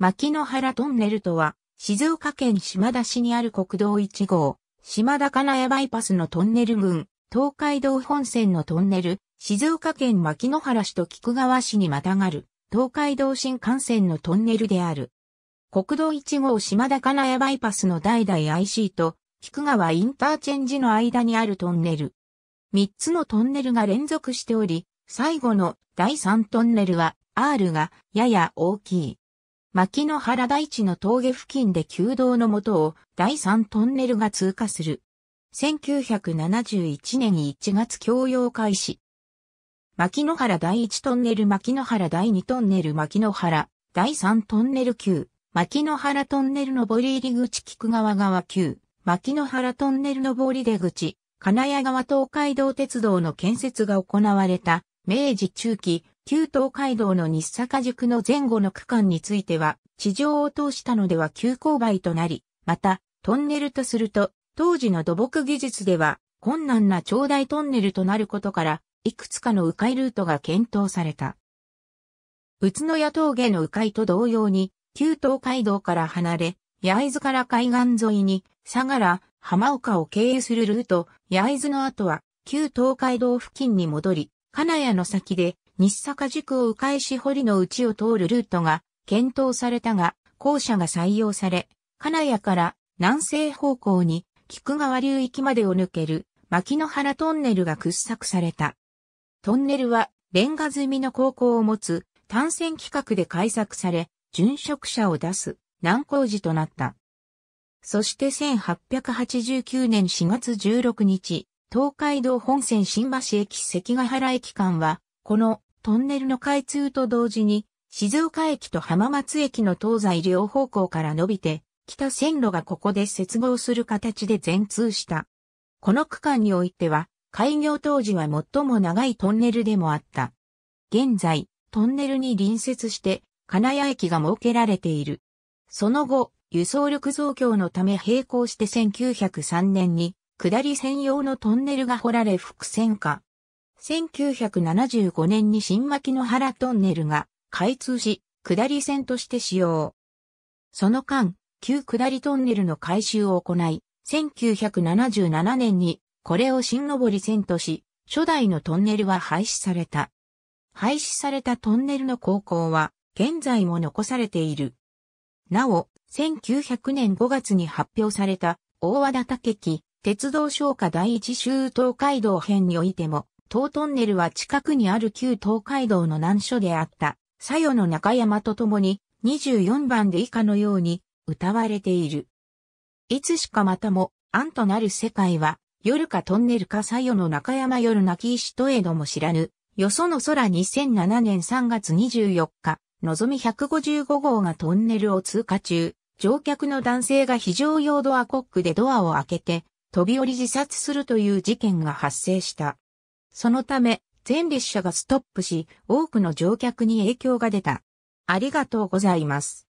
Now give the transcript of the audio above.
牧野原トンネルとは、静岡県島田市にある国道1号、島田金谷バイパスのトンネル群、東海道本線のトンネル、静岡県牧野原市と菊川市にまたがる、東海道新幹線のトンネルである。国道1号島田金谷バイパスの代々 IC と、菊川インターチェンジの間にあるトンネル。3つのトンネルが連続しており、最後の第3トンネルは R がやや大きい。牧野原大地の峠付近で旧道のもとを第三トンネルが通過する。1971年1月供用開始。牧野原第一トンネル牧野原第二トンネル牧野原第三トンネル9牧野原トンネル上り入り口菊川側9牧野原トンネル上り出口金谷川東海道鉄道の建設が行われた明治中期、旧東海道の日坂宿の前後の区間については、地上を通したのでは急勾配となり、また、トンネルとすると、当時の土木技術では、困難な長大トンネルとなることから、いくつかの迂回ルートが検討された。宇都宮峠の迂回と同様に、旧東海道から離れ、焼津から海岸沿いに、相良、浜岡を経由するルート、焼津の後は、旧東海道付近に戻り、金谷の先で、日坂塾を迂回し堀の内を通るルートが検討されたが、校舎が採用され、金谷から南西方向に菊川流域までを抜ける牧野原トンネルが掘削された。トンネルはレンガ済みの高校を持つ単線規格で開削され、殉職者を出す難工事となった。そして1889年4月16日、東海道本線新橋駅関ヶ原駅間は、このトンネルの開通と同時に、静岡駅と浜松駅の東西両方向から伸びて、北線路がここで接合する形で全通した。この区間においては、開業当時は最も長いトンネルでもあった。現在、トンネルに隣接して、金谷駅が設けられている。その後、輸送力増強のため並行して1903年に、下り専用のトンネルが掘られ複線化。1975年に新牧野原トンネルが開通し、下り線として使用。その間、旧下りトンネルの改修を行い、1977年にこれを新上り線とし、初代のトンネルは廃止された。廃止されたトンネルの高校は、現在も残されている。なお、1900年5月に発表された大和田武樹鉄道昇華第一州東海道編においても、東トンネルは近くにある旧東海道の難所であった、左右の中山とともに、24番で以下のように、歌われている。いつしかまたも、案となる世界は、夜かトンネルか左右の中山夜泣き石とえども知らぬ、よその空2007年3月24日、のぞみ155号がトンネルを通過中、乗客の男性が非常用ドアコックでドアを開けて、飛び降り自殺するという事件が発生した。そのため、全列車がストップし、多くの乗客に影響が出た。ありがとうございます。